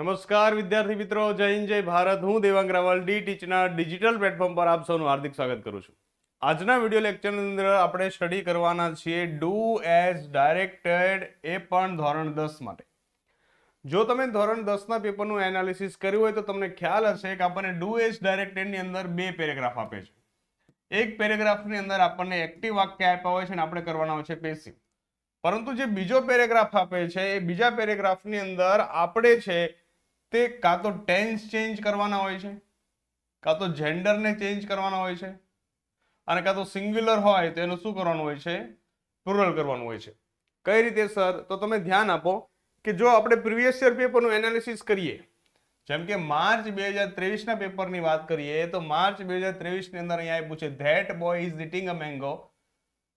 નમસ્કાર વિદ્યાર્થી મિત્રો જય હિન્દ જય ભારત હું દેવાંગ રાવલ ડી ટીચના ડિજિટલ પ્લેટફોર્મ પર આપ સૌનું હાર્દિક સ્વાગત કરું છું આજના વિડીયો લેક્ચરની અંદર આપણે સ્ટડી કરવાના છીએ ડુ એઝ ડાયરેક્ટેડ એ પણ ધોરણ દસ માટે જો તમે ધોરણ દસના પેપરનું એનાલિસિસ કર્યું હોય તો તમને ખ્યાલ હશે કે આપણને ડુ એઝ ડાયરેક્ટેડની અંદર બે પેરેગ્રાફ આપે છે એક પેરેગ્રાફની અંદર આપણને એક્ટિવ વાક્ય આપ્યા હોય છે અને આપણે કરવાના હોય છે પેસિવ પરંતુ જે બીજો પેરેગ્રાફ આપે છે એ બીજા પેરેગ્રાફની અંદર આપણે છે તે કાં તો ટેન્સ ચેન્જ કરવાના હોય છે કાં તો જેન્ડરને ચેન્જ કરવાના હોય છે અને કાં તો સિંગ્યુલર હોય તો એનું શું કરવાનું હોય છે પ્લુરલ કરવાનું હોય છે કઈ રીતે સર તો તમે ધ્યાન આપો કે જો આપણે પ્રીવિયસ યર પેપરનું એનાલિસિસ કરીએ જેમ કે માર્ચ બે હજાર ત્રેવીસના પેપરની વાત કરીએ તો માર્ચ બે હજાર ત્રેવીસની અંદર અહીંયા આપ્યું છે that boy is writing a mango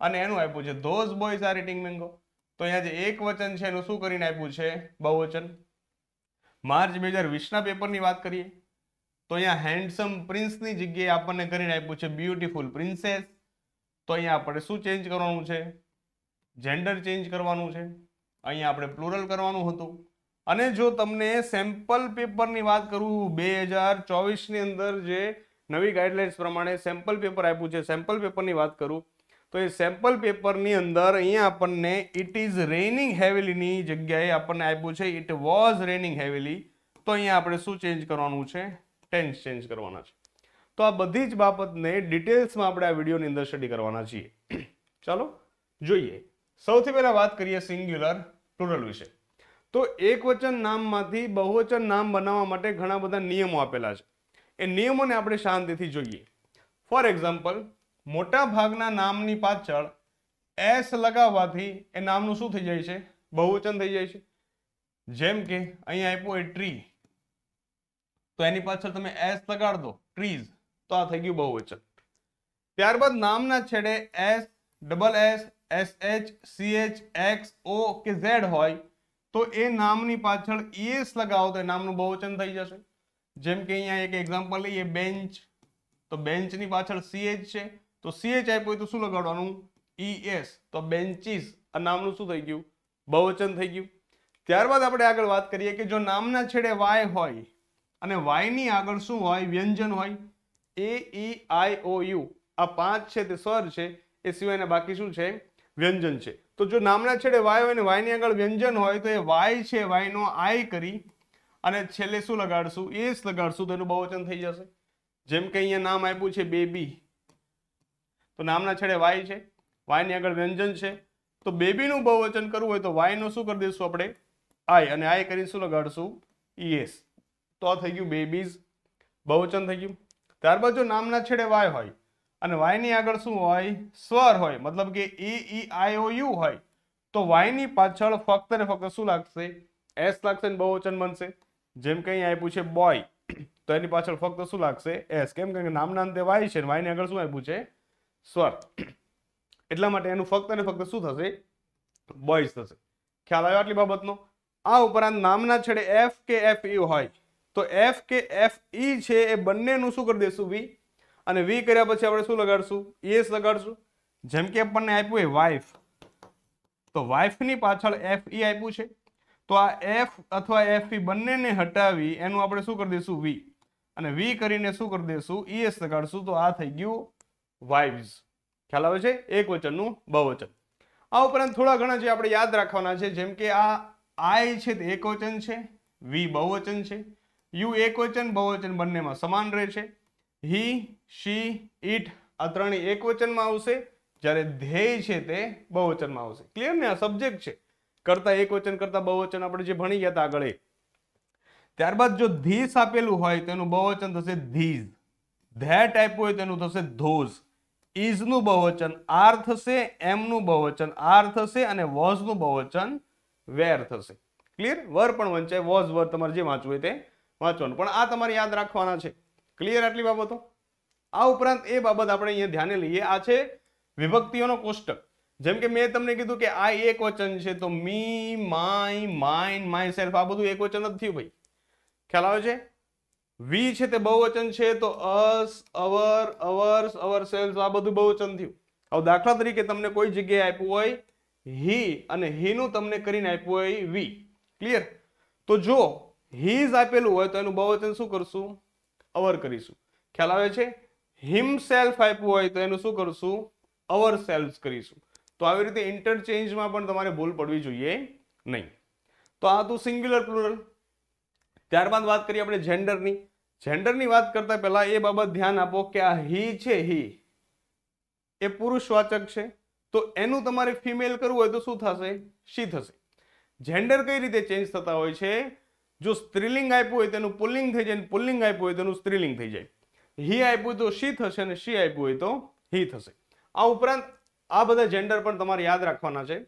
અને એનું આપ્યું છે ધોઝ બોય બોયઝ આ રીટિંગ મેંગો તો અહીંયા જે એક વચન છે એનું શું કરીને આપ્યું છે બહુવચન માર્ચ બે હજાર વીસના પેપરની વાત કરીએ તો અહીંયા હેન્ડસમ પ્રિન્સની જગ્યાએ આપણને કરીને આપ્યું છે બ્યુટીફુલ પ્રિન્સેસ તો અહીંયા આપણે શું ચેન્જ કરવાનું છે જેન્ડર ચેન્જ કરવાનું છે અહીંયા આપણે પ્લુરલ કરવાનું હતું અને જો તમને સેમ્પલ પેપરની વાત કરું બે હજાર ચોવીસની અંદર જે નવી ગાઈડલાઇન્સ પ્રમાણે સેમ્પલ પેપર આપ્યું છે સેમ્પલ પેપરની વાત કરું તો એ સેમ્પલ પેપરની અંદર અહીંયા આપણને ઇટ ઇઝ રેનિંગ હેવીલીની જગ્યાએ આપણને આપ્યું છે ઇટ વોઝ રેનિંગ હેવીલી તો અહીંયા આપણે શું ચેન્જ કરવાનું છે ટેન્સ ચેન્જ કરવાના છે તો આ બધી જ બાબતને ડિટેલ્સમાં આપણે આ વિડીયોની અંદર સ્ટડી કરવાના છીએ ચાલો જોઈએ સૌથી પહેલાં વાત કરીએ સિંગ્યુલર પ્લુરલ વિશે તો એકવચન નામમાંથી બહુવચન નામ બનાવવા માટે ઘણા બધા નિયમો આપેલા છે એ નિયમોને આપણે શાંતિથી જોઈએ ફોર એક્ઝામ્પલ મોટા ભાગના નામની પાછળ એસ લગાવવાથી એ નામનું શું થઈ જાય છે બહુવચન થઈ જાય છે જેમ કે અહીંયા આપ્યું હોય ટ્રી તો એની પાછળ તમે એસ લગાડ દો ટ્રીઝ તો આ થઈ ગયું બહુવચન ત્યારબાદ નામના છેડે S double S S H C H X O કે ઝેડ હોય તો એ નામની પાછળ એસ e લગાવો તો નામનું બહુવચન થઈ જશે જેમ કે અહીંયા એક એક્ઝામ્પલ લઈએ બેન્ચ તો બેન્ચની પાછળ સીએચ છે તો સીએચ આપ્યું હોય તો શું લગાડવાનું ઈ e એસ તો બેન્ચીસ આ નામનું શું થઈ ગયું બહુવચન થઈ ગયું ત્યારબાદ આપણે આગળ વાત કરીએ કે જો નામના છેડે વાય હોય અને વાયની આગળ શું હોય વ્યંજન હોય એ ઈ આઈ ઓ યુ આ પાંચ છે તે સ્વર છે એ સિવાયના બાકી શું છે વ્યંજન છે તો જો નામના છેડે વાય હોય અને વાયની આગળ વ્યંજન હોય તો એ વાય છે વાયનો આઈ કરી અને છેલ્લે શું લગાડશું એસ લગાડશું તો એનું બહુવચન થઈ જશે જેમ કે અહીંયા નામ આપ્યું છે બેબી તો નામના છેડે વાય છે વાયની આગળ વ્યંજન છે તો બેબીનું બહુવચન કરવું હોય તો વાયનું શું કરી દઈશું આપણે આય અને આય કરીને શું લગાડશું ઈએસ તો આ થઈ ગયું બેબીઝ બહુવચન થઈ ગયું ત્યારબાદ જો નામના છેડે વાય હોય અને વાયની આગળ શું હોય સ્વર હોય મતલબ કે એ ઈ આઈ ઓ યુ હોય તો વાયની પાછળ ફક્ત ને ફક્ત શું લાગશે એસ લાગશે ને બહુવચન બનશે જેમ કે અહીં આપ્યું છે બોય તો એની પાછળ ફક્ત શું લાગશે એસ કેમ કે નામના અંતે વાય છે વાયની આગળ શું આપ્યું છે સ્વર એટલા માટે એનું ફક્ત અને ફક્ત શું થશે બોઇઝ થશે ખ્યાલ આવ્યો આટલી બાબતનો આ ઉપરાંત નામના છેડે F K F E e હોય તો F K F E e છે એ બંનેનું શું કરી દઈશું વી અને વી કર્યા પછી આપણે શું લગાડશું એસ લગાડશું જેમ કે આપણને આપ્યું હોય વાઇફ તો વાઇફની પાછળ એફ ઈ e આપ્યું છે તો આ એફ અથવા એફ ઈ બંનેને હટાવી એનું આપણે શું કરી દઈશું વી અને વી કરીને શું કરી દઈશું એસ લગાડશું તો આ થઈ ગયું વાઇવ્સ ખ્યાલ આવે છે એક વચનનું બહુવચન આ ઉપરાંત થોડા ઘણા જે આપણે યાદ રાખવાના છે જેમ કે આ આય છે તે એકવચન છે વી બહુવચન છે યુ એકવચન બહુવચન બંનેમાં સમાન રહે છે હી શી ઇટ આ ત્રણેય એકવચનમાં આવશે જ્યારે ધ્યેય છે તે બહુવચનમાં આવશે ક્લિયર ને આ સબ્જેક્ટ છે કરતા એકવચન કરતા બહુવચન આપણે જે ભણી ગયા હતા આગળ ત્યારબાદ જો ધીસ આપેલું હોય તેનું બહુવચન થશે ધીઝ ધેટ આપ્યું હોય તેનું થશે ધોઝ ઇઝનું બહુવચન આર થશે એમનું બહુવચન આર થશે અને વોઝનું બહુવચન વેર થશે ક્લિયર વર પણ વંચાય વોઝ વર તમારે જે વાંચવું હોય તે વાંચવાનું પણ આ તમારે યાદ રાખવાના છે ક્લિયર આટલી બાબતો આ ઉપરાંત એ બાબત આપણે અહીંયા ધ્યાને લઈએ આ છે વિભક્તિઓનો કોષ્ટક જેમ કે મેં તમને કીધું કે આ એક વચન છે તો me my mine myself આ બધું એક વચન જ થયું ભાઈ ખ્યાલ આવે છે વી છે તે બહુવચન છે તો અસ અવર અવર્સ અવર સેલ્સ આ બધું બહુવચન થયું હવે દાખલા તરીકે તમને કોઈ જગ્યાએ આપ્યું હોય હી અને હીનું તમને કરીને આપ્યું હોય વી ક્લિયર તો જો હીઝ આપેલું હોય તો એનું બહુવચન શું કરશું અવર કરીશું ખ્યાલ આવે છે હિમ સેલ્ફ આપ્યું હોય તો એનું શું કરશું અવર સેલ્ફ કરીશું તો આવી રીતે ઇન્ટરચેન્જમાં પણ તમારે ભૂલ પડવી જોઈએ નહીં તો આ તું સિંગ્યુલર પ્લુરલ ત્યારબાદ વાત કરીએ આપણે જેન્ડરની જેન્ડરની વાત કરતા પહેલાં એ બાબત ધ્યાન આપો કે આ હી છે હી એ પુરુષવાચક છે તો એનું તમારે ફિમેલ કરવું હોય તો શું થશે શી થશે જેન્ડર કઈ રીતે ચેન્જ થતા હોય છે જો સ્ત્રીલિંગ આપ્યું હોય તેનું પુલ્લિંગ થઈ જાય પુલ્લિંગ આપ્યું હોય તેનું સ્ત્રીલિંગ થઈ જાય હી આપ્યું હોય તો શી થશે અને શી આપ્યું હોય તો હી થશે આ ઉપરાંત આ બધા જેન્ડર પણ તમારે યાદ રાખવાના છે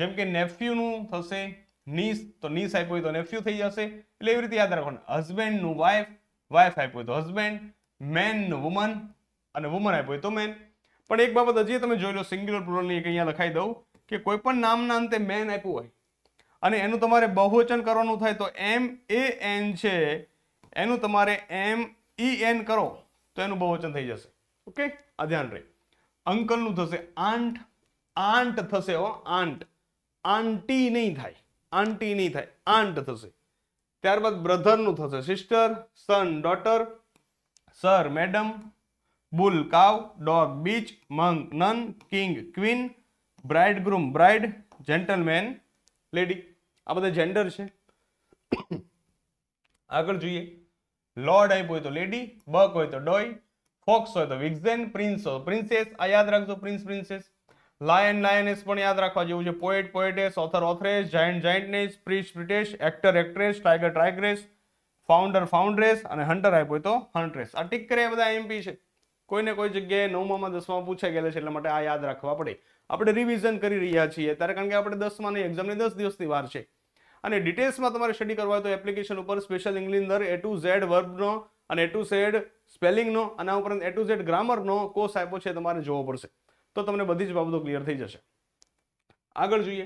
જેમ કે નેફ્યુનું થશે નીસ તો નીસ આપ્યું હોય તો નેફ્યુ થઈ જશે એટલે એવી રીતે યાદ રાખવાનું હસબન્ડનું વાઈફ વાઈફ આપ્યું હોય તો હસબન્ડ મેનનું વુમન અને વુમન આપ્યું હોય તો મેન પણ એક બાબત હજી તમે જોઈ લો સિંગ્યુલર પ્લુરલની એક અહીંયા લખાઈ દઉં કે કોઈ પણ નામના અંતે મેન આપ્યું હોય અને એનું તમારે બહુવચન કરવાનું થાય તો એમ એ એન છે એનું તમારે એમ ઈ એન કરો તો એનું બહુવચન થઈ જશે ઓકે આ ધ્યાન રહે અંકલનું થશે આંટ આંટ થશે હો આંટ આંટી નહીં થાય આંટી નહીં થાય આંટ થશે ત્યારબાદ બ્રધરનું થશે sister son daughter sir madam bull cow dog bitch monk nun king queen bride groom bride gentleman lady આ બધા જેન્ડર છે આગળ જોઈએ લોર્ડ આપ્યો હોય તો લેડી બક હોય તો ડોય ફોક્સ હોય તો વિક્ઝેન પ્રિન્સ હોય પ્રિન્સેસ આ યાદ રાખજો પ્રિન્સ પ્રિન્સેસ લાયન લાયનેસ પણ યાદ રાખવા જેવું છે poet poetess author authoress giant giantess priest priestess actor actress tiger tigress founder foundress અને હન્ટર આપ્યો હોય તો હન્ટ્રેસ આ ટીક કરે બધા એમપી છે કોઈને કોઈ જગ્યાએ નવમામાં દસમાં પૂછાઈ ગયેલા છે એટલા માટે આ યાદ રાખવા પડે આપણે રિવિઝન કરી રહ્યા છીએ ત્યારે કારણ કે આપણે દસમાની એક્ઝામની દસ દિવસની વાર છે અને ડિટેલ્સમાં તમારે સ્ટડી કરવા હોય તો એપ્લિકેશન ઉપર સ્પેશિયલ ઇંગ્લિશર એ ટુ ઝેડ વર્બનો અને એ ટુ ઝેડ સ્પેલિંગનો અને આ ઉપરાંત એ ટુ ઝેડ ગ્રામરનો કોર્સ આપ્યો છે તમારે જોવો પડશે તો તમને બધી જ બાબતો ક્લિયર થઈ જશે આગળ જોઈએ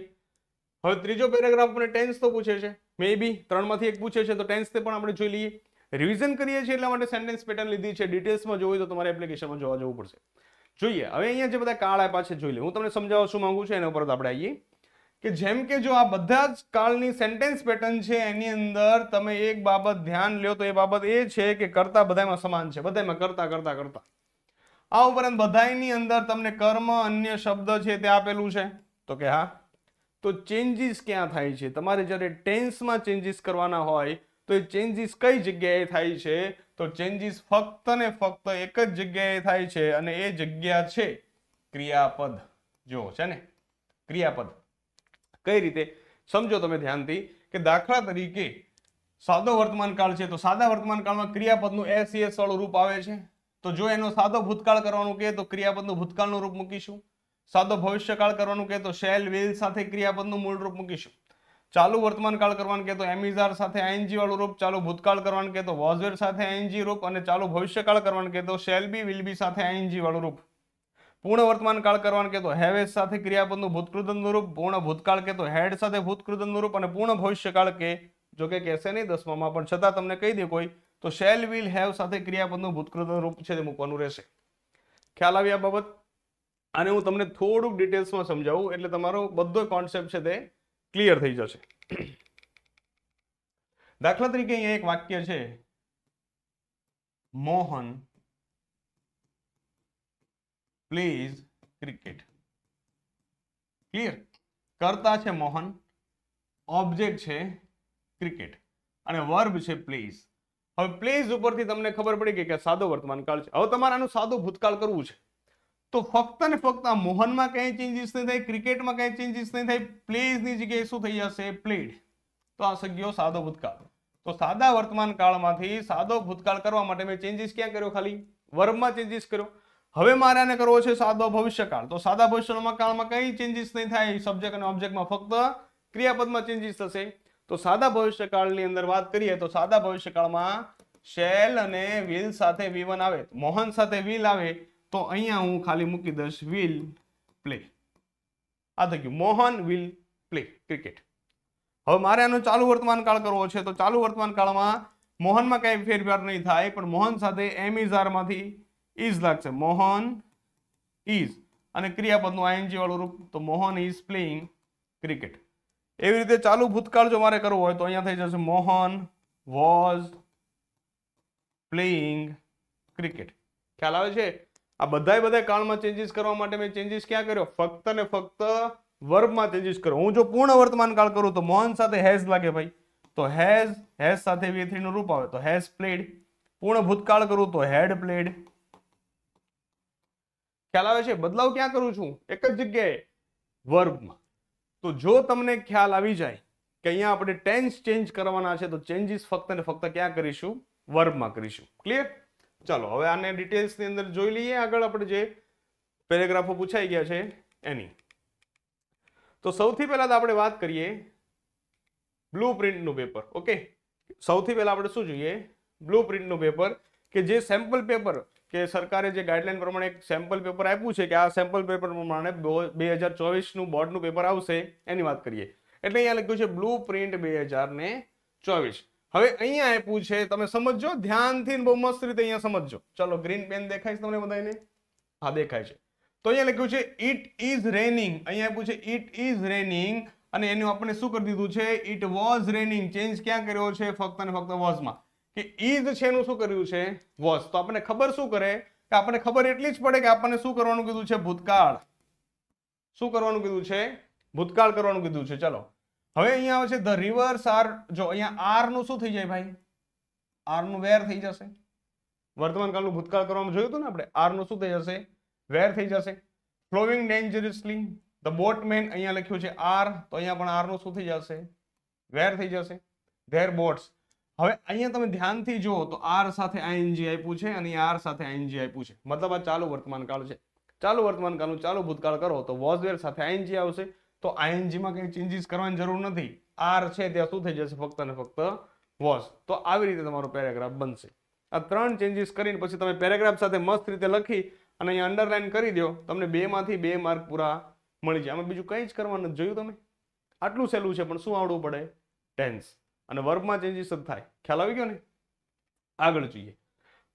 હવે ત્રીજો પેરેગ્રાફ આપણે ટેન્સ તો પૂછે છે મે બી ત્રણમાંથી એક પૂછે છે તો ટેન્સ તે પણ આપણે જોઈ લઈએ રિવિઝન કરીએ છીએ એટલા માટે સેન્ટેન્સ પેટર્ન લીધી છે ડિટેલ્સમાં જોવું તો તમારે એપ્લિકેશનમાં જોવા જવું પડશે જોઈએ હવે અહીંયા જે બધા કાળ આપ્યા છે જોઈ લઈએ હું તમને સમજાવવા શું માંગુ છું એના ઉપર આપણે આવીએ કે જેમ કે જો આ બધા જ કાળની સેન્ટેન્સ પેટર્ન છે એની અંદર તમે એક બાબત ધ્યાન લ્યો તો એ બાબત એ છે કે કરતા બધામાં સમાન છે બધામાં કરતા કરતા કરતા આ ઉપરાંત બધાની અંદર તમને કર્મ અન્ય શબ્દ છે તે આપેલું છે તો કે હા તો ચેન્જીસ ક્યાં થાય છે તમારે જ્યારે ટેન્સમાં ચેન્જીસ કરવાના હોય તો એ ચેન્જીસ કઈ જગ્યાએ થાય છે તો ચેન્જીસ ફક્ત ને ફક્ત એક જ જગ્યાએ થાય છે અને એ જગ્યા છે ક્રિયાપદ જો છે ને ક્રિયાપદ કઈ રીતે સમજો તમે ધ્યાનથી કે દાખલા તરીકે સાદો વર્તમાન કાળ છે તો સાદા વર્તમાન કાળમાં ક્રિયાપદનું એસ e વાળું રૂપ આવે છે તો જો એનો સાદો ભૂતકાળ કરવાનું કહે તો ક્રિયાપદનું ભૂતકાળનું રૂપ મૂકીશું સાદો ભવિષ્યકાળ કરવાનું કહે તો શેલ વિલ સાથે ક્રિયાપદનું મૂળ રૂપ મૂકીશું ચાલુ વર્તમાનકાળ કરવાનું કહે તો એમિઝાર સાથે આઈનજી વાળું રૂપ ચાલુ ભૂતકાળ કરવાનું કહે તો વોઝવેર સાથે આઈએનજી રૂપ અને ચાલુ ભવિષ્યકાળ કરવાનું કહે તો શેલ બી વિલ બી સાથે આઈએનજી વાળું રૂપ પૂર્ણ વર્તમાન કાળ કરવાનું કહે તો હેવેજ સાથે ક્રિયાપદનું ભૂતકૃતનું રૂપ પૂર્ણ ભૂતકાળ કહે તો હેડ સાથે ભૂતકૃતનું રૂપ અને પૂર્ણ ભવિષ્યકાળ કે જો કે કહેશે નહીં દસમામાં પણ છતાં તમને કહી દે કોઈ તો શેલ વિલ હેવ સાથે ક્રિયાપદનું ભૂતકૃત રૂપ છે તે મૂકવાનું રહેશે ખ્યાલ આવી આ બાબત અને હું તમને થોડુંક ડિટેલ્સમાં સમજાવું એટલે તમારો બધો કોન્સેપ્ટ છે તે ક્લિયર થઈ જશે દાખલા તરીકે અહીંયા એક વાક્ય છે મોહન પ્લીઝ ક્રિકેટ ક્લિયર કરતા છે મોહન ઓબ્જેક્ટ છે ક્રિકેટ અને વર્બ છે પ્લીઝ હવે પ્લેસ ઉપરથી તમને ખબર પડી ગઈ કે સાદો વર્તમાન કાળ છે હવે તમારે આનું સાદું ભૂતકાળ કરવું છે તો ફક્ત ને ફક્ત આ મોહનમાં કંઈ ચેન્જીસ નહીં થાય ક્રિકેટમાં કંઈ ચેન્જીસ નહીં થાય પ્લેઝની જગ્યાએ શું થઈ જશે પ્લેડ તો આ સગ્યો સાદો ભૂતકાળ તો સાદા વર્તમાન કાળમાંથી સાદો ભૂતકાળ કરવા માટે મેં ચેન્જીસ ક્યાં કર્યો ખાલી વર્ગમાં ચેન્જીસ કર્યો હવે મારે આને કરવો છે સાદો ભવિષ્યકાળ તો સાદા ભવિષ્યમાં કાળમાં કંઈ ચેન્જીસ નહીં થાય સબ્જેક્ટ અને ઓબ્જેક્ટમાં ફક્ત ક્રિયાપદમાં ચેન્જીસ થશે તો સાદા ભવિષ્યકાળની અંદર વાત કરીએ તો સાદા ભવિષ્યકાળમાં શેલ અને વ્હીલ સાથે વિવન આવે મોહન સાથે વ્હીલ આવે તો અહીંયા હું ખાલી મૂકી દઈશ વ્હીલ પ્લે આ થઈ ગયું મોહન વ્હીલ પ્લે ક્રિકેટ હવે મારે આનો ચાલુ વર્તમાન કાળ કરવો છે તો ચાલુ વર્તમાન કાળમાં મોહનમાં કઈ ફેરફાર નહીં થાય પણ મોહન સાથે એમ ઇઝ આરમાંથી ઇઝ લાગશે મોહન ઇઝ અને ક્રિયાપદનું આઈએનજી વાળું રૂપ તો મોહન ઇઝ પ્લેઇંગ ક્રિકેટ એવી રીતે ચાલુ ભૂતકાળ જો મારે કરવું હોય તો અહીંયા થઈ જશે મોહન વોઝ પ્લેઇંગ ક્રિકેટ ખ્યાલ આવે છે આ બધાય બધા કાળમાં ચેન્જીસ કરવા માટે મેં ચેન્જીસ ક્યાં કર્યો ફક્ત ને ફક્ત વર્ગમાં ચેન્જીસ કર્યો હું જો પૂર્ણ વર્તમાન કાળ કરું તો મોહન સાથે હેઝ લાગે ભાઈ તો હેઝ હેઝ સાથે વી રૂપ આવે તો હેઝ પ્લેડ પૂર્ણ ભૂતકાળ કરું તો હેડ પ્લેડ ખ્યાલ આવે છે બદલાવ ક્યાં કરું છું એક જ જગ્યાએ વર્ગમાં તો જો તમને ખ્યાલ આવી જાય કે અહીંયા આપણે ટેન્સ ચેન્જ કરવાના છે તો ચેન્જીસ ફક્ત ને ફક્ત ક્યાં કરીશું વર્બમાં કરીશું ક્લિયર ચાલો હવે આને ડિટેલ્સની અંદર જોઈ લઈએ આગળ આપણે જે પેરેગ્રાફો પૂછાઈ ગયા છે એની તો સૌથી પહેલાં તો આપણે વાત કરીએ બ્લુ પ્રિન્ટનું પેપર ઓકે સૌથી પહેલાં આપણે શું જોઈએ બ્લુ પ્રિન્ટનું પેપર કે જે સેમ્પલ પેપર કે સરકારે જે ગાઈડલાઇન પ્રમાણે એક સેમ્પલ પેપર આપ્યું છે કે આ સેમ્પલ પેપર પ્રમાણે બે હજાર ચોવીસનું બોર્ડનું પેપર આવશે એની વાત કરીએ એટલે અહીંયા લખ્યું છે બ્લુ પ્રિન્ટ બે હજાર ને ચોવીસ હવે અહીંયા આપ્યું છે તમે સમજો ધ્યાનથી બહુ મસ્ત રીતે અહીંયા સમજો ચલો ગ્રીન પેન દેખાય છે તમને બધાને હા દેખાય છે તો અહીંયા લખ્યું છે ઇટ ઇઝ રેનિંગ અહીંયા આપ્યું છે ઇટ ઇઝ રેનિંગ અને એનું આપણને શું કરી દીધું છે ઇટ વોઝ રેનિંગ ચેન્જ ક્યાં કર્યો છે ફક્ત અને ફક્ત વોઝમાં કે ઈજ છે એનું શું કર્યું છે વોઝ તો આપણને ખબર શું કરે કે આપણને ખબર એટલી જ પડે કે આપણને શું કરવાનું કીધું છે ભૂતકાળ શું કરવાનું કીધું છે ભૂતકાળ કરવાનું કીધું છે ચલો હવે અહીંયા આવે છે ધ રિવર્સ આર જો અહીંયા આર નું શું થઈ જાય ભાઈ આર નું વેર થઈ જશે વર્તમાન કાળનું ભૂતકાળ કરવામાં જોયું હતું ને આપણે આર નું શું થઈ જશે વેર થઈ જશે ફ્લોવિંગ ડેન્જરસલી ધ બોટમેન અહીંયા લખ્યું છે આર તો અહીંયા પણ આર નું શું થઈ જશે વેર થઈ જશે ધેર બોટ્સ હવે અહીંયા તમે ધ્યાનથી જુઓ તો આર સાથે આઈએનજી આપ્યું છે અને આર સાથે આઈએનજી આપ્યું છે મતલબ આ ચાલુ વર્તમાન કાળ છે ચાલુ વર્તમાન કાળનું ચાલુ ભૂતકાળ કરો તો વોઝવેર સાથે આઈએનજી આવશે તો આઈએનજીમાં કંઈ ચેન્જીસ કરવાની જરૂર નથી આર છે ત્યાં શું થઈ જશે ફક્ત અને ફક્ત વોઝ તો આવી રીતે તમારો પેરેગ્રાફ બનશે આ ત્રણ ચેન્જીસ કરીને પછી તમે પેરેગ્રાફ સાથે મસ્ત રીતે લખી અને અહીંયા અંડરલાઇન કરી દો તમને બેમાંથી બે માર્ક પૂરા મળી જાય આમાં બીજું કંઈ જ કરવાનું જોયું તમે આટલું સહેલું છે પણ શું આવડવું પડે ટેન્સ અને વર્બમાં ચેન્જીસ જ થાય ખ્યાલ આવી ગયો ને આગળ જોઈએ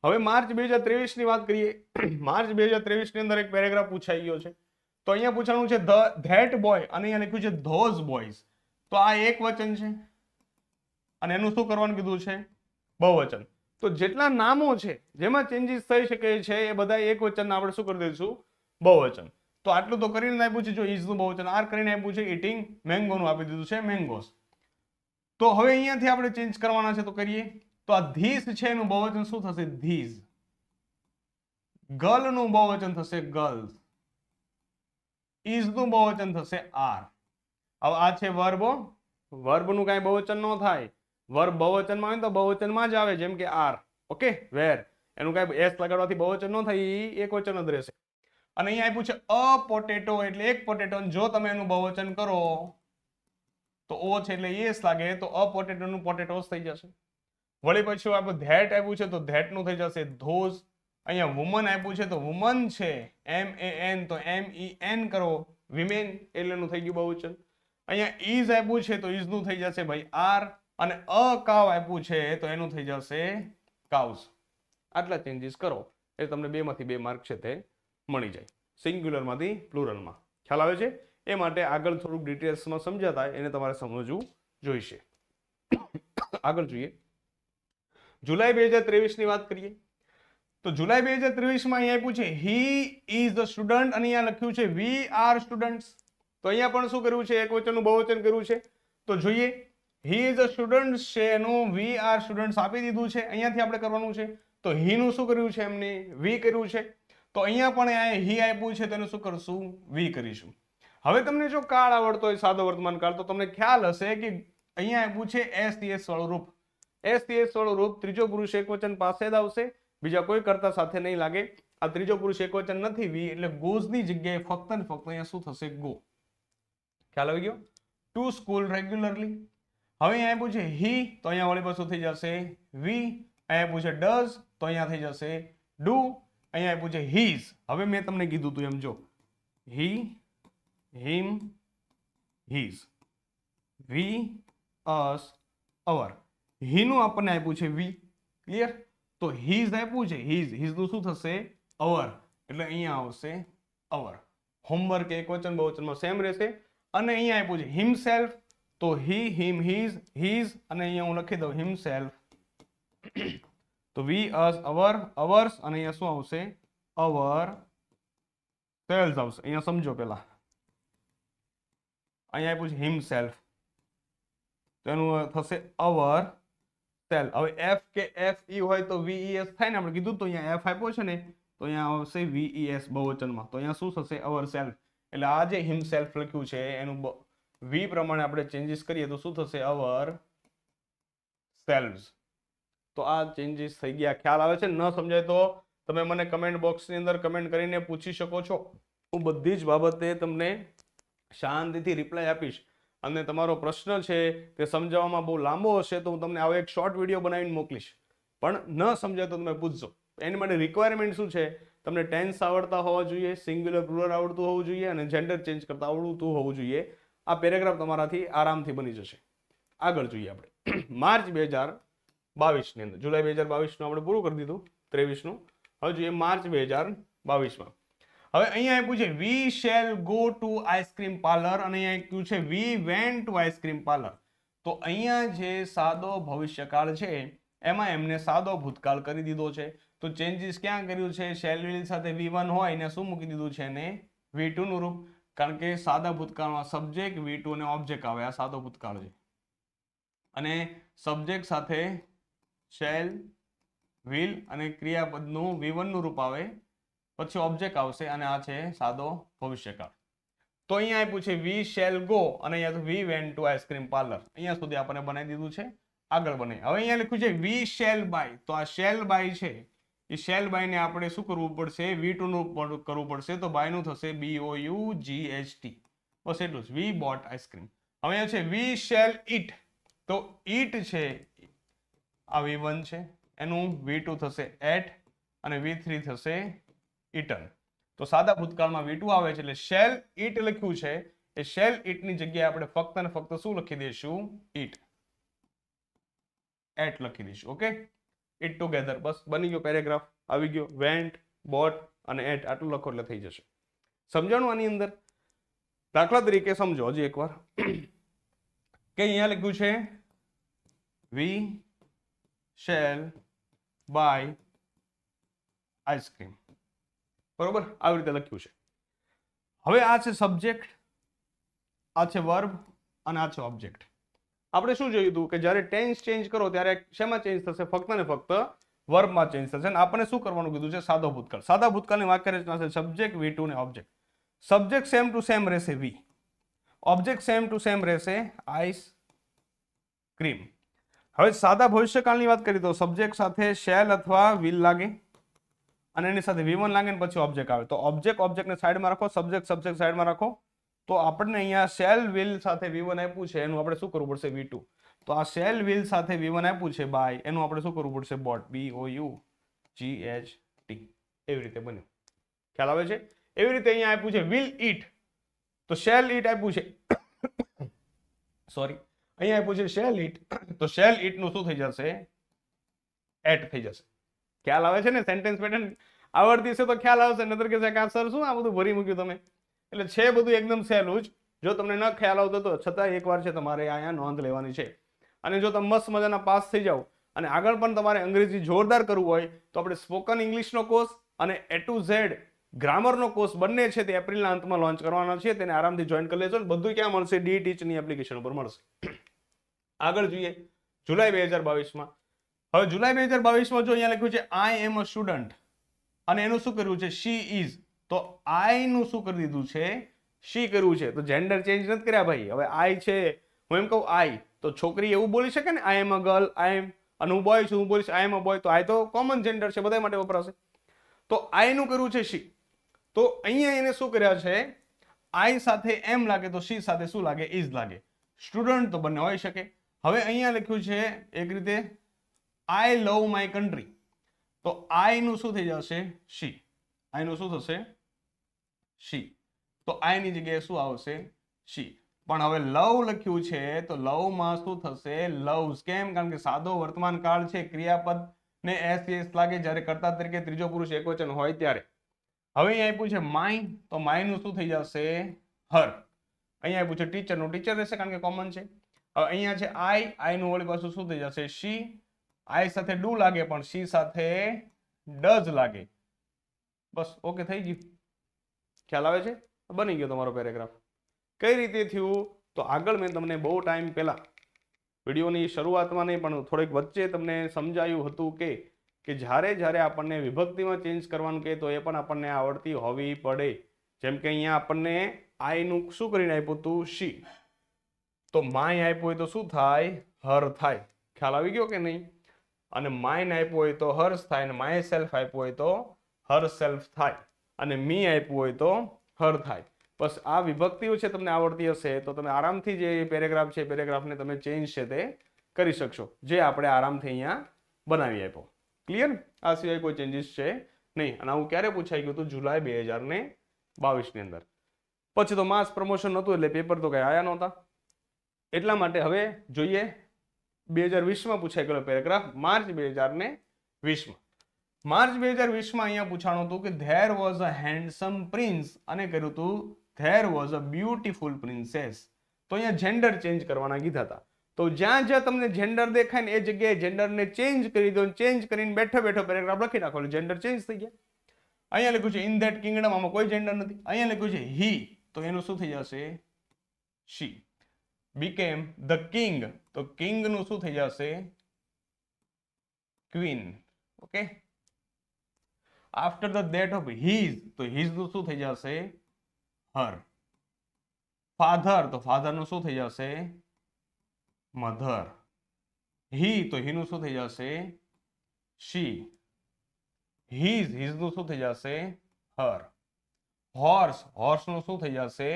હવે માર્ચ બે હજાર ત્રેવીસની વાત કરીએ માર્ચ બે હજાર ત્રેવીસની અંદર એક પેરેગ્રાફ પૂછાઈ ગયો છે તો અહીંયા પૂછવાનું છે ધ ધેટ બોય અને અહીંયા લખ્યું છે ધોઝ બોયઝ તો આ એક વચન છે અને એનું શું કરવાનું કીધું છે બહુવચન તો જેટલા નામો છે જેમાં ચેન્જીસ થઈ શકે છે એ બધા એક વચન આપણે શું કરી દઈશું બહુવચન તો આટલું તો કરીને આપ્યું છે જો ઇઝનું બહુવચન આર કરીને આપ્યું છે ઇટિંગ મેંગોનું આપી દીધું છે મેંગોઝ તો હવે અહીંયાથી આપણે ચેન્જ કરવાના છે તો કરીએ તો આ ધીસ છે એનું બહુવચન શું થશે ધીસ ગર્લ નું બહુવચન થશે ગર્લ્સ ઇઝ નું બહુવચન થશે આર હવે આ છે વર્બ વર્બનું કાંઈ બહુવચન ન થાય વર્બ બહુવચનમાં આવે તો બહુવચનમાં જ આવે જેમ કે આર ઓકે વેર એનું કાંઈ એસ લગાડવાથી બહુવચન ન થાય એ એક વચન જ રહેશે અને અહીંયા આપ્યું છે અ પોટેટો એટલે એક પોટેટો જો તમે એનું બહુવચન કરો તો ઓ છે એટલે એસ લાગે તો અ પોટેટોનું પોટેટોસ થઈ જશે વળી પછી આપણે ધેટ આપ્યું છે તો ધેટનું થઈ જશે ધોઝ અહીંયા વુમન આપ્યું છે તો વુમન છે એમ એ એન તો એમ ઈ એન કરો વિમેન એટલેનું થઈ ગયું બહુચન અહીંયા ઇઝ આપ્યું છે તો ઇઝનું થઈ જશે ભાઈ આર અને અ કાવ આપ્યું છે તો એનું થઈ જશે કાઉસ આટલા ચેન્જીસ કરો એટલે તમને બેમાંથી બે માર્ક છે તે મળી જાય સિંગ્યુલરમાંથી પ્લુરલમાં ખ્યાલ આવે છે એ માટે આગળ થોડુંક ડિટેલ્સમાં સમજાતા એને તમારે સમજવું જોઈશે આગળ જોઈએ જુલાઈ બે હજાર ત્રેવીસની વાત કરીએ તો જુલાઈ બે હજાર ત્રેવીસમાં અહીંયા પૂછે હી ઇઝ ધ સ્ટુડન્ટ અને અહીંયા લખ્યું છે વી આર સ્ટુડન્ટ્સ તો અહીંયા પણ શું કર્યું છે એક વચનનું બહુવચન કર્યું છે તો જોઈએ હી ઇઝ અ સ્ટુડન્ટ છે એનું વી આર સ્ટુડન્ટ્સ આપી દીધું છે અહીંયાથી આપણે કરવાનું છે તો હીનું શું કર્યું છે એમને વી કર્યું છે તો અહીંયા પણ અહીંયા હી આપ્યું છે તેનું શું કરશું વી કરીશું હવે તમને જો કાળ આવડતો હોય સાદો વર્તમાન કાળ તો તમને ખ્યાલ હશે કે અહીંયા આપ્યું છે એસ ટી એસ વાળું રૂપ એસ ટી એસ વાળું રૂપ ત્રીજો પુરુષ એકવચન પાસે જ આવશે બીજા કોઈ કરતા સાથે નહીં લાગે આ ત્રીજો પુરુષ એકવચન નથી વી એટલે ગોઝની જગ્યાએ ફક્ત ને ફક્ત અહીંયા શું થશે ગો ખ્યાલ આવી ગયો ટુ સ્કૂલ રેગ્યુલરલી હવે અહીંયા આપ્યું છે હી તો અહીંયા વળી પાછું થઈ જશે વી અહીંયા પૂછે ડઝ તો અહીંયા થઈ જશે ડુ અહીંયા આપ્યું છે હીઝ હવે મેં તમને કીધું તું એમ જો હી હિમ હિઝ વી અસ અવર હીનું આપણને આપ્યું છે વી ક્લિયર તો હિઝ આપ્યું છે હિઝ હિઝનું શું થશે અવર એટલે અહીંયા આવશે અવર હોમવર્ક એક વચન બહુવચનમાં સેમ રહેશે અને અહીંયા આપ્યું છે હિમસેલ્ફ તો હી હિમ હિઝ હિઝ અને અહીંયા હું લખી દઉં હિમસેલ્ફ તો વી અસ અવર અવર્સ અને અહીંયા શું આવશે અવર સેલ્સ આવશે અહીંયા સમજો પહેલાં અહીંયા આપ્યું છે હિમસેલ્ફ તો એનું થશે અવર સેલ હવે F K F E e હોય તો વીઈએસ e થાય ને આપણે કીધું તો અહીંયા એફ આપ્યો છે ને તો અહીંયા આવશે વીઈએસ e બહુવચનમાં તો અહીંયા શું થશે અવર સેલ્ફ એટલે આ જે હિમસેલ્ફ લખ્યું છે એનું વી પ્રમાણે આપણે ચેન્જીસ કરીએ તો શું થશે અવર સેલ્ફ તો આ ચેન્જીસ થઈ ગયા ખ્યાલ આવે છે ન સમજાય તો તમે મને કમેન્ટ બોક્સની અંદર કમેન્ટ કરીને પૂછી શકો છો હું બધી જ બાબતે તમને શાંતિથી રિપ્લાય આપીશ અને તમારો પ્રશ્ન છે તે સમજાવવામાં બહુ લાંબો હશે તો હું તમને આવો એક શોર્ટ વિડીયો બનાવીને મોકલીશ પણ ન સમજાય તો તમે પૂછજો એની માટે રિક્વાયરમેન્ટ શું છે તમને ટેન્સ આવડતા હોવા જોઈએ સિંગ્યુલર પ્લુરલ આવડતું હોવું જોઈએ અને જેન્ડર ચેન્જ કરતા આવડતું હોવું જોઈએ આ પેરેગ્રાફ તમારાથી આરામથી બની જશે આગળ જોઈએ આપણે માર્ચ બે હજાર બાવીસની અંદર જુલાઈ બે હજાર બાવીસનું આપણે પૂરું કરી દીધું ત્રેવીસનું હવે જોઈએ માર્ચ બે હજાર બાવીસમાં હવે અહીંયા આપ્યું છે we shall go to ice cream parlour અને અહીંયા આપ્યું છે we went to ice cream parlour તો અહીંયા જે સાદો ભવિષ્યકાળ છે એમાં એમને સાદો ભૂતકાળ કરી દીધો છે તો ચેન્જીસ ક્યાં કર્યું છે શેલ વિલ સાથે વી વન હોય એને શું મૂકી દીધું છે ને વી ટુનું રૂપ કારણ કે સાદા ભૂતકાળમાં સબ્જેક્ટ વી ટુ અને ઓબ્જેક્ટ આવે આ સાદો ભૂતકાળ છે અને સબ્જેક્ટ સાથે શેલ વિલ અને ક્રિયાપદનું વી વનનું રૂપ આવે પછી ઓબ્જેક્ટ આવશે અને આ છે સાદો ભવિષ્યકાળ તો અહીંયા આપ્યું છે વી શેલ ગો અને અહીંયા we went to ice cream parlour અહીંયા સુધી આપણને બનાવી દીધું છે આગળ બને હવે અહીંયા લખ્યું છે વી શેલ બાય તો આ શેલ બાય છે એ શેલ બાયને આપણે શું કરવું પડશે વી ટુનું કરવું પડશે તો બાયનું થશે B O U G H T બસ એટલું જ વી બોટ આઈસ્ક્રીમ હવે અહીંયા છે વી શેલ ઇટ તો ઇટ છે આ વી વન છે એનું વી ટુ થશે એટ અને વી થ્રી થશે ઇટન તો સાદા ભૂતકાળમાં વી આવે છે એટલે શેલ ઇટ લખ્યું છે એ શેલ ઇટની જગ્યાએ આપણે ફક્ત ને ફક્ત શું લખી દઈશું ઇટ એટ લખી દઈશું ઓકે ઇટ ટુગેધર બસ બની ગયો પેરેગ્રાફ આવી ગયો વેન્ટ બોટ અને એટ આટલું લખો એટલે થઈ જશે સમજાણું આની અંદર દાખલા તરીકે સમજો હજી એકવાર કે અહીંયા લખ્યું છે વી શેલ બાય આઈસ્ક્રીમ બરોબર આવી રીતે લખ્યું છે હવે આ છે સબ્જેક્ટ આ છે વર્બ અને આ છે ઓબ્જેક્ટ આપણે શું જોયું હતું કે જ્યારે ટેન્સ ચેન્જ કરો ત્યારે શેમાં ચેન્જ થશે ફક્ત ને ફક્ત વર્બમાં ચેન્જ થશે અને આપણને શું કરવાનું કીધું છે સાદો ભૂતકાળ સાદા ભૂતકાળની વાક્ય રચના છે સબ્જેક્ટ વી ટુ ને object subject same to same રહેશે V object same to same રહેશે આઈસ ક્રીમ હવે સાદા ભવિષ્યકાળની વાત કરીએ તો સબ્જેક્ટ સાથે શેલ અથવા વિલ લાગે અને એની સાથે વી વન લાગે પછી ઓબ્જેક્ટ આવે તો ઓબ્જેક્ટ ઓબ્જેક્ટને સાઈડમાં રાખો સબ્જેક્ટ સબ્જેક્ટ સાઈડમાં રાખો તો આપણને અહીંયા સેલ વિલ સાથે વી વન આપ્યું છે એનું આપણે શું કરવું પડશે વી ટુ તો આ સેલ વિલ સાથે વી વન આપ્યું છે બાય એનું આપણે શું કરવું પડશે bought B O U G H T એવી રીતે બન્યું ખ્યાલ આવે છે એવી રીતે અહીંયા આપ્યું છે વિલ ઇટ તો શેલ ઇટ આપ્યું છે સોરી અહીંયા આપ્યું છે શેલ ઇટ તો શેલ ઇટનું શું થઈ જશે એટ થઈ જશે ખ્યાલ આવે છે ને સેન્ટેન્સ પેટર્ન આવડતી છે તો ખ્યાલ આવશે નતર કે કાં સર શું આ બધું ભરી મૂક્યું તમે એટલે છે બધું એકદમ સહેલું જ જો તમને ન ખ્યાલ આવતો તો છતાં એકવાર છે તમારે અહીંયા નોંધ લેવાની છે અને જો તમે મસ્ત મજાના પાસ થઈ જાઓ અને આગળ પણ તમારે અંગ્રેજી જોરદાર કરવું હોય તો આપણે સ્પોકન ઇંગ્લિશનો કોર્સ અને એ ટુ ઝેડ ગ્રામરનો કોર્સ બંને છે તે એપ્રિલના અંતમાં લોન્ચ કરવાના છે તેને આરામથી જોઈન કરી લેજો બધું ક્યાં મળશે ડી ટીચની એપ્લિકેશન ઉપર મળશે આગળ જોઈએ જુલાઈ બે હજાર બાવીસમાં હવે જુલાઈ બે હજાર બાવીસમાં જો અહીંયા લખ્યું છે આઈ એમ અ સ્ટુડન્ટ અને એનું શું કર્યું છે શી ઇઝ તો આઈનું શું કરી દીધું છે શી કર્યું છે તો જેન્ડર ચેન્જ નથી કર્યા ભાઈ હવે આઈ છે હું એમ કહું આઈ તો છોકરી એવું બોલી શકે ને આઈ એમ અ ગર્લ આઈ એમ અને હું બોય છું હું બોલીશ આઈ એમ અ બોય તો આઈ તો કોમન જેન્ડર છે બધા માટે વપરાશે તો આઈનું કર્યું છે શી તો અહીંયા એને શું કર્યા છે આઈ સાથે એમ લાગે તો શી સાથે શું લાગે ઇઝ લાગે સ્ટુડન્ટ તો બંને હોઈ શકે હવે અહીંયા લખ્યું છે એક રીતે આઈ લવ માય કન્ટ્રી તો આઈનું શું થઈ જશે શી આઈનું શું થશે શી તો આઈની જગ્યાએ શું આવશે શી પણ હવે લવ લખ્યું છે તો લવમાં શું થશે લવ્સ કેમ કારણ કે સાદો વર્તમાન કાળ છે ક્રિયાપદ ને એસ એસ લાગે જ્યારે કરતા તરીકે ત્રીજો પુરુષ એકવચન હોય ત્યારે હવે અહીંયા આપ્યું છે માય તો માયનું શું થઈ જશે હર અહીંયા આપ્યું છે ટીચરનું ટીચર રહેશે કારણ કે કોમન છે હવે અહીંયા છે આઈ આઈનું વળી પાછું શું થઈ જશે શી આઈ સાથે ડુ લાગે પણ સી સાથે ડઝ લાગે બસ ઓકે થઈ ગયું ખ્યાલ આવે છે બની ગયો તમારો પેરેગ્રાફ કઈ રીતે થયું તો આગળ મેં તમને બહુ ટાઈમ પહેલાં વિડીયોની શરૂઆતમાં નહીં પણ થોડીક વચ્ચે તમને સમજાયું હતું કે કે જ્યારે જ્યારે આપણને વિભક્તિમાં ચેન્જ કરવાનું કહે તો એ પણ આપણને આવડતી હોવી પડે જેમ કે અહીંયા આપણને આઈનું શું કરીને આપ્યું હતું શી તો માય આપ્યું હોય તો શું થાય હર થાય ખ્યાલ આવી ગયો કે નહીં અને માઇન આપ્યું હોય તો હર્ષ થાય અને માય સેલ્ફ આપ્યું હોય તો હર સેલ્ફ થાય અને મી આપ્યું હોય તો હર થાય બસ આ વિભક્તિઓ છે તમને આવડતી હશે તો તમે આરામથી જે પેરેગ્રાફ છે પેરેગ્રાફને તમે ચેન્જ છે તે કરી શકશો જે આપણે આરામથી અહીંયા બનાવી આપ્યો ક્લિયર આ સિવાય કોઈ ચેન્જીસ છે નહીં અને આવું ક્યારે પૂછાઈ ગયું હતું જુલાઈ બે હજાર ને બાવીસની અંદર પછી તો માસ પ્રમોશન નહોતું એટલે પેપર તો કંઈ આવ્યા નહોતા એટલા માટે હવે જોઈએ બે હજાર વીસમાં પૂછાઈ ગયેલો પેરેગ્રાફ માર્ચ બે હજાર ને વીસમાં માર્ચ બે હજાર વીસમાં અહીંયા પૂછાણું હતું કે there was a handsome prince અને કર્યું હતું there was a beautiful princess તો અહીંયા જેન્ડર ચેન્જ કરવાના કીધા હતા તો જ્યાં જ્યાં તમને જેન્ડર દેખાય ને એ જગ્યાએ જેન્ડરને ચેન્જ કરી દો ચેન્જ કરીને બેઠો બેઠો પેરેગ્રાફ લખી નાખો જેન્ડર ચેન્જ થઈ ગયા અહીંયા લખ્યું છે ઇન ધેટ કિંગડમ આમાં કોઈ જેન્ડર નથી અહીંયા લખ્યું છે હી તો એનું શું થઈ જશે શી बीकेम द किंग तो किंग शू थी जा after the death of his तो हिज नु शू थी जाए फाधर तो फाधर नु शू थी जाए ही तो ही शू थी जाए हिज हिज नु शू थी जाए हर हॉर्स नु शू थी जाए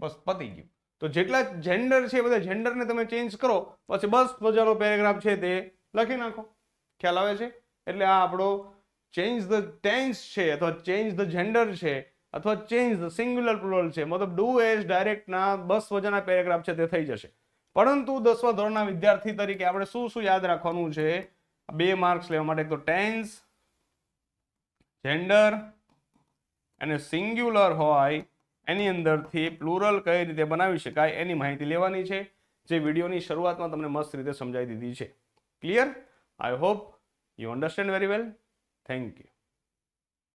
બસ પતી ગયું તો જેટલા જેન્ડર છે બધા જેન્ડરને તમે ચેન્જ કરો પછી બસ મજાનો પેરેગ્રાફ છે તે લખી નાખો ખ્યાલ આવે છે એટલે આ આપણો ચેન્જ ધ ટેન્સ છે અથવા ચેન્જ ધ જેન્ડર છે અથવા ચેન્જ ધ સિંગ્યુલર પ્લુરલ છે મતલબ ડુ એઝ ડાયરેક્ટના બસ વજાના પેરેગ્રાફ છે તે થઈ જશે પરંતુ દસમા ધોરણના વિદ્યાર્થી તરીકે આપણે શું શું યાદ રાખવાનું છે બે માર્ક્સ લેવા માટે તો ટેન્સ જેન્ડર અને સિંગ્યુલર હોય એની અંદરથી પ્લુરલ કઈ રીતે બનાવી શકાય એની માહિતી લેવાની છે જે વિડીયોની શરૂઆતમાં તમને મસ્ત રીતે સમજાવી દીધી છે clear I hope you understand very well thank you